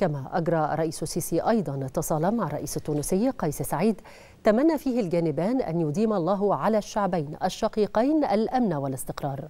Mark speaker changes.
Speaker 1: كما أجرى رئيس السيسي أيضا اتصال مع الرئيس التونسي قيس سعيد تمنى فيه الجانبان أن يديم الله على الشعبين الشقيقين الأمن والاستقرار